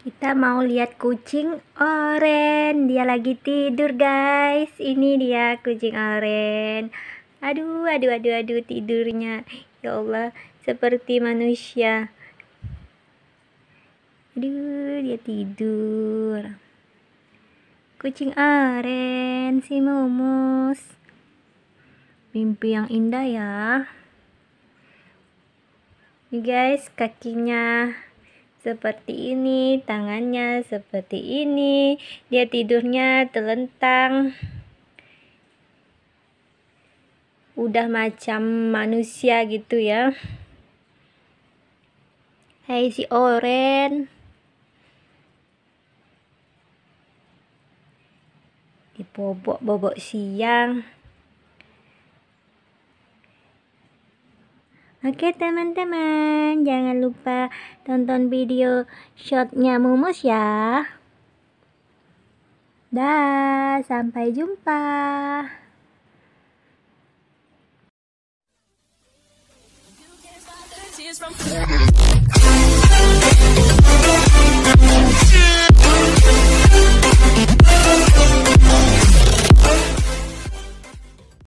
Kita mau lihat kucing oren. Dia lagi tidur, guys. Ini dia kucing oren. Aduh, aduh, aduh, aduh tidurnya. Ya Allah, seperti manusia. Aduh, dia tidur. Kucing oren si Mumus. Mimpi yang indah ya. Ini guys, kakinya seperti ini, tangannya seperti ini, dia tidurnya telentang Udah macam manusia gitu ya. Hai si Oren. dipobok bobok siang. Oke teman-teman, jangan lupa tonton video shotnya Mumus ya. Dah, sampai jumpa.